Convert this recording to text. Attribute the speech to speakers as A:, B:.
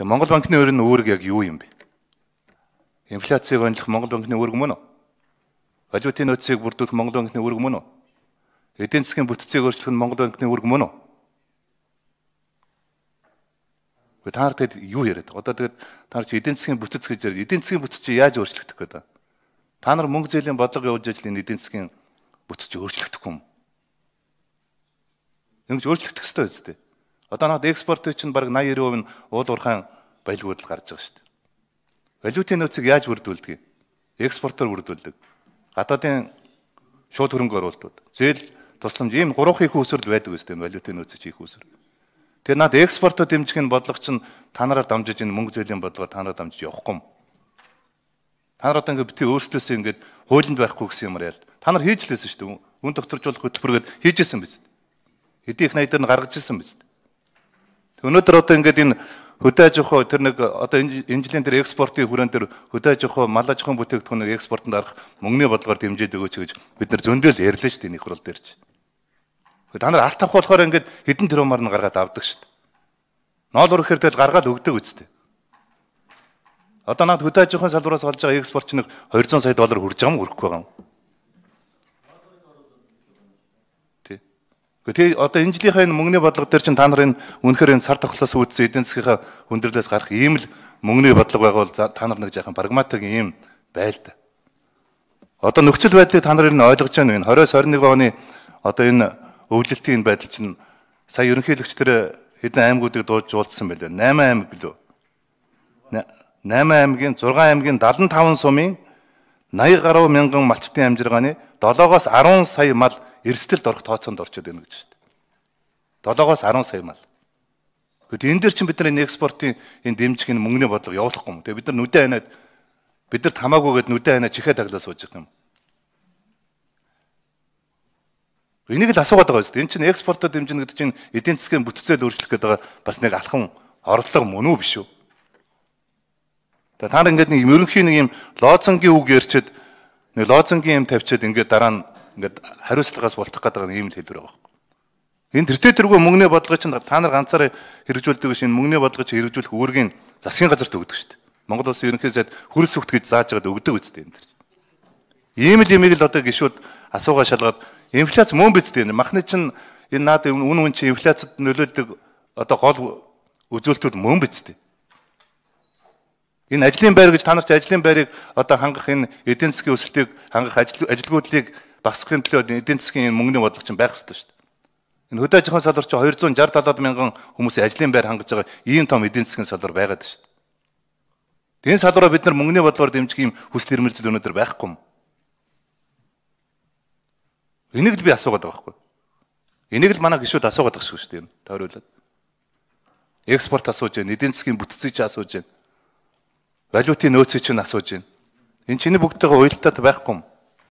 A: Тэгээ Монгол банкны өөр нь үүрэг яг юу юм бэ? Инфляцийг оньлох Монгол банкны үүрэг мөн үү? Валютын нөөцийг бүрдүүлэх Монгол банкны үүрэг мөн үү? Эдийн засгийн бүтцийг өөрчлөх нь Монгол банкны үүрэг мөн үү? Гэхдээ та нар тэгэд юу яриад байгаа? Одоо тэгэд та нар чи эдийн засгийн бүтц гэж яриад эдийн засгийн бүтц чи яаж өөрчлөгдөх гэдэг вэ? Та нар мөнгө зээлийн бодлого явуулж ажил энэ эдийн засгийн бүтц чи өөрчлөгдөхгүй юм. Ингэж өөрчлөгдөх ёстой биз дээ. Одоо над экспортын чинь бараг 80 90% нь уул уурхайн байлгууд л гарч байгаа шүү дээ. Валютын нөөцийг яаж бүрдүүлдэг юм? Экспортоор бүрдүүлдэг. Гадаадын шууд хөрөнгө оруулалтууд. Зээл тусламж ийм гурвахыг хүсрэл байдаг үстэй валютын нөөцийг хийх хүсрэл. Тэр над экспортоо дэмжих нь бодлого чинь та нараар дамжиж энэ мөнгө зээлийн бодлогоор та нараар дамжиж явахгүй юм. Та нар одоо ингээд бити өөрсдөөсөө ингээд хуулинд байхгүй гэсэн юмар яалт. Та нар хийж лээсэн шүү дээ. Үн докторжуулах хөтөлбөргээд хийжсэн биз дээ. Хэдий их найдаар нь гаргаж ирсэн биз дээ. Өнөөдөр одоо ингээд энэ хөдөөж явах тэр нэг одоо энэ жилийн тэр экспортын хүрээнд тэр хөдөөж явах мал аж ахуйн бүтээгдэхүүнийг экспортод арах мөнгөний бодлогоор дэмжиж өгөөч гэж бид нар зөндөл ярьлаа шүү дээ энэ хурал дээр чинь. Та нар алт авах болохоор ингээд хэдэн тэрумаар нь гаргаад авдаг шүү дээ. Ноол урах хэрэгтэй л гаргаад өгдөг үсттэй. Одоо над хөдөөж явах салбараас олж байгаа экспорт чинь 200 сая доллар хүрж байгаа юм өрөхгүй байгаа юм. Тэгээ одоо энэ жилийнхаа энэ мөнгөний бодлого дээр чинь та нарын үнэхээр энэ сар тогтлоос үүдсэн эдийн засгийнхаа хүндрэлээс гарах ийм л мөнгөний бодлого байгавал та нар нэг жаахан прагматик ийм байлда. Одоо нөхцөл байдлыг та нар энэ ойлгож байна уу? 20-21 оны одоо энэ өвлөлтийн энэ байдал чинь сая ерөнхийлөгч тэр хэдэн аймагуудыг дуудж уулзсан байлээ. 8 аймаг лөө. 8 аймгийн 6 аймгийн 75 сумын 80 гаруй мянган малчтын амжиргааны 7-оос 10 сая мал эрсдэлд орох тооцоонд орчод байна гэж шүү дээ. 7-оос 10 сая мал. Гэхдээ энэ дээр чинь бидний экспортын энэ дэмжих энэ мөнгөний бодлого явуулахгүй юм. Тэгээ бид нар нүдэн ханаад бид нарт хамаагүйгээд нүдэн ханаад чихээ таглаа сууж байгаа юм. Энийг л асуугаад байгаа юм шүү дээ. Энэ чинь экспортод дэмжинэ гэдэг чинь эдийн засгийн бүтцэд өөрчлөх гэдэг бас нэг алхам оролдлого мөн үү биш үү? Тэгээ та нар ингээд нэг ерөнхийн нэг юм лоозонгийн үг ярьчаад нэг лоозонгийн юм тавьчаад ингээд дараа нь ингээд хариуцлагаас болтох гэдэг нь ийм л хэлбэр байгаа байхгүй. Энэ тэр тэргүй мөнгөний бодлого чинь та нар ганцаараа хэрэгжүүлдэг шин мөнгөний бодлого чинь хэрэгжүүлэх үүргийн засгийн газарт өгдөг шүү дээ. Монгол улсын ерөнхий сайд хөрөл сүхт гэж зааж байгаад өгдөг үстэй энэ төр. Ийм л ямиг л одоо гişүүд асуугаа шалгаад инфляц мөн биз дээ. Махны чинь энэ наад үн үн чинь инфляцид нөлөөлдөг одоо гол үзүүлэлтүүд мөн биз дээ. Энэ ажлын байр гэж та нар ч ажлын байрыг одоо хангах энэ эдийн засгийн өсөлтийг хангах ажил ажилгүйдлийг багасхын төлөө эдийн засгийн мөнгөний бодлого чинь байх ёстой шүү дээ. Энэ хөдөө аж ахуйн салбар чинь 260-70 мянган хүмүүсийн ажлын байр хангаж байгаа ийм том эдийн засгийн салбар байгаад шүү дээ. Тэгээд салбараа бид нар мөнгөний бодлогоор дэмжих юм хүсэл эрмэлзэл өнөөдөр байхгүй юм. Энийг л би асуугаад байгаа байхгүй. Энийг л манай гişүүд асуугаад байгаа шүү дээ энэ тойруулаад. Экспорт асууж байна, эдийн засгийн бүтцийг ч асууж байна. Валютын нөөцийг ч асууж байна. Энэ чиний бүгдтэйгээ уялдаад байхгүй юм.